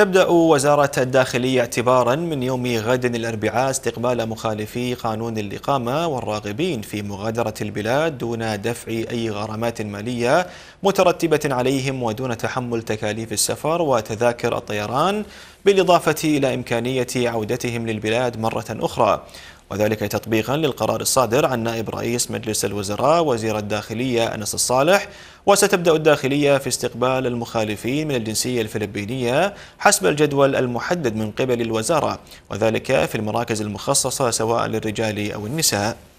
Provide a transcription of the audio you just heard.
تبدأ وزارة الداخلية اعتبارا من يوم غد الأربعاء استقبال مخالفي قانون الإقامة والراغبين في مغادرة البلاد دون دفع أي غرامات مالية مترتبة عليهم ودون تحمل تكاليف السفر وتذاكر الطيران بالإضافة إلى إمكانية عودتهم للبلاد مرة أخرى وذلك تطبيقا للقرار الصادر عن نائب رئيس مجلس الوزراء وزير الداخلية أنس الصالح وستبدأ الداخلية في استقبال المخالفين من الجنسية الفلبينية حسب الجدول المحدد من قبل الوزارة وذلك في المراكز المخصصة سواء للرجال أو النساء